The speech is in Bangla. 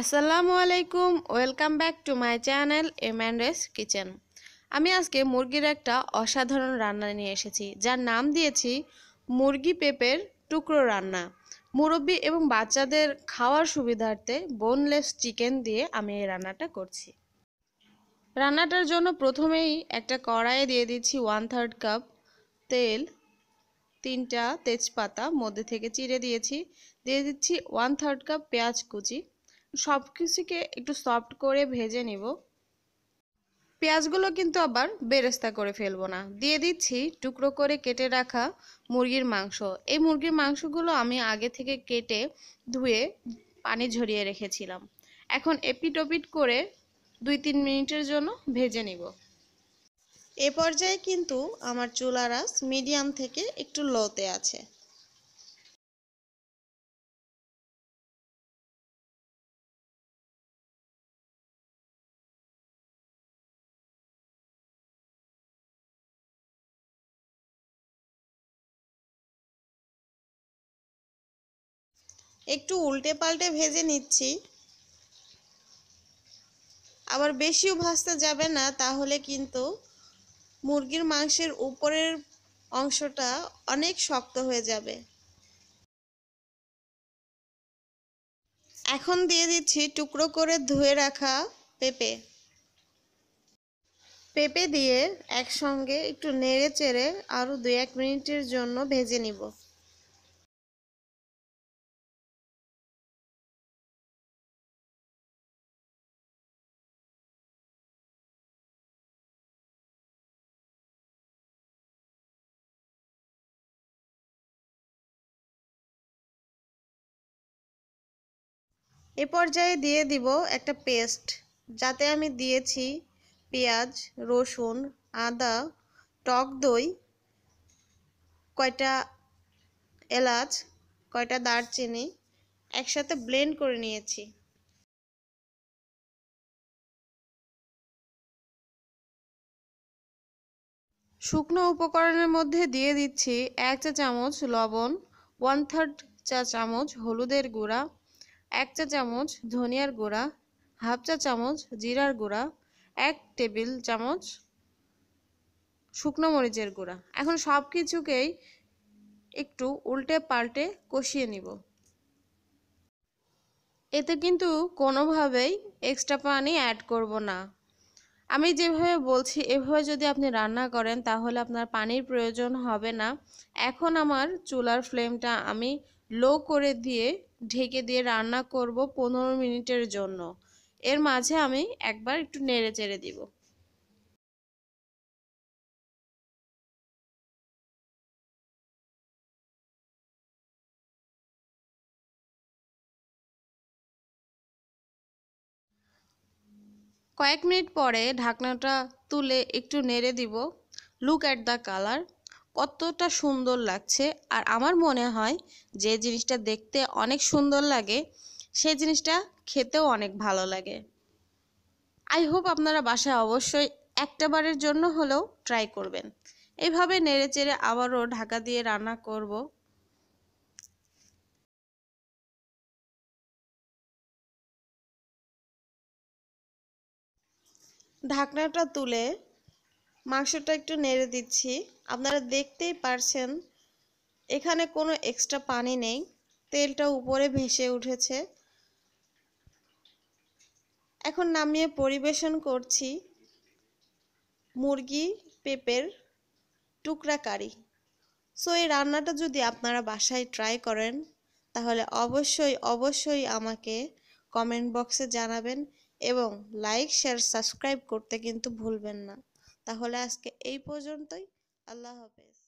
আসসালামু আলাইকুম welcome back to my channel M and S kitchen আমি আজকে মুরগির একটা অসাধারণ রান্না নিয়ে এসেছি যার নাম দিয়েছি মুরগি পেঁপের টুকরো রান্না মুরব্বি এবং বাচ্চাদের খাওয়ার সুবিধার্থে বোনলেস চিকেন দিয়ে আমি এই রান্নাটা করছি রান্নাটার জন্য প্রথমেই একটা কড়াইয়ে দিয়ে দিচ্ছি ওয়ান থার্ড কাপ তেল তিনটা তেজপাতা মধ্যে থেকে চিড়ে দিয়েছি দিয়ে দিচ্ছি ওয়ান থার্ড কাপ পেঁয়াজ কুচি সব কিছুকে একটু সফট করে ভেজে নেব পেঁয়াজগুলো কিন্তু আবার বেরেস্তা করে ফেলবো না দিয়ে দিচ্ছি টুকরো করে কেটে রাখা মুরগির মাংস এই মুরগির মাংসগুলো আমি আগে থেকে কেটে ধুয়ে পানি ঝরিয়ে রেখেছিলাম এখন এপিটপিট করে দুই তিন মিনিটের জন্য ভেজে নিব এ পর্যায়ে কিন্তু আমার চুলার আঁচ মিডিয়াম থেকে একটু লোতে আছে একটু উল্টে পাল্টে ভেজে নিচ্ছি আবার বেশিও ভাজতে যাবে না তাহলে কিন্তু মুরগির মাংসের উপরের অংশটা অনেক শক্ত হয়ে যাবে এখন দিয়ে দিচ্ছি টুকরো করে ধুয়ে রাখা পেঁপে পেঁপে দিয়ে একসঙ্গে একটু নেড়ে চেড়ে আরও দু এক মিনিটের জন্য ভেজে নিব এ পর্যায়ে দিয়ে দিব একটা পেস্ট যাতে আমি দিয়েছি পেঁয়াজ রসুন আদা টক দই কয়টা এলাচ কয়টা দারচিনি একসাথে ব্লেন্ড করে নিয়েছি শুকনো উপকরণের মধ্যে দিয়ে দিচ্ছি এক চা চামচ লবণ ওয়ান থার্ড চা চামচ হলুদের গুঁড়া এক চা চামচ ধনিয়ার গুঁড়া হাফ চা চামচ জিরার গুঁড়া এক টেবিল চামচ শুকনো মরিচের গুঁড়া এখন সব কিছুকেই একটু উল্টে পাল্টে কষিয়ে নিব এতে কিন্তু কোনোভাবেই এক্সট্রা পানি অ্যাড করব না আমি যেভাবে বলছি এভাবে যদি আপনি রান্না করেন তাহলে আপনার পানির প্রয়োজন হবে না এখন আমার চুলার ফ্লেমটা আমি লো করে দিয়ে ঢেকে দিয়ে রান্না করব পনেরো মিনিটের জন্য এর মাঝে আমি একবার একটু নেড়ে চেড়ে দিব কয়েক মিনিট পরে ঢাকনাটা তুলে একটু নেড়ে দিব লুক অ্যাট দ্য কালার কতটা সুন্দর লাগছে আর আমার মনে হয় যে জিনিসটা দেখতে অনেক সুন্দর লাগে সেই জিনিসটা খেতেও অনেক ভালো লাগে আই হোপ আপনারা বাসায় অবশ্যই একটা বারের জন্য হলেও ট্রাই করবেন এভাবে নেড়ে চেড়ে আবারও ঢাকা দিয়ে রান্না করব ঢাকনাটা তুলে মাংসটা একটু নেড়ে দিচ্ছি আপনারা দেখতেই পারছেন এখানে কোনো এক্সট্রা পানি নেই তেলটা উপরে ভেসে উঠেছে এখন নামিয়ে পরিবেশন করছি মুরগি পেঁপের টুকরা কারি সো এই রান্নাটা যদি আপনারা বাসায় ট্রাই করেন তাহলে অবশ্যই অবশ্যই আমাকে কমেন্ট বক্সে জানাবেন এবং লাইক শেয়ার সাবস্ক্রাইব করতে কিন্তু ভুলবেন না তাহলে আজকে এই পর্যন্তই আল্লাহ হাফেজ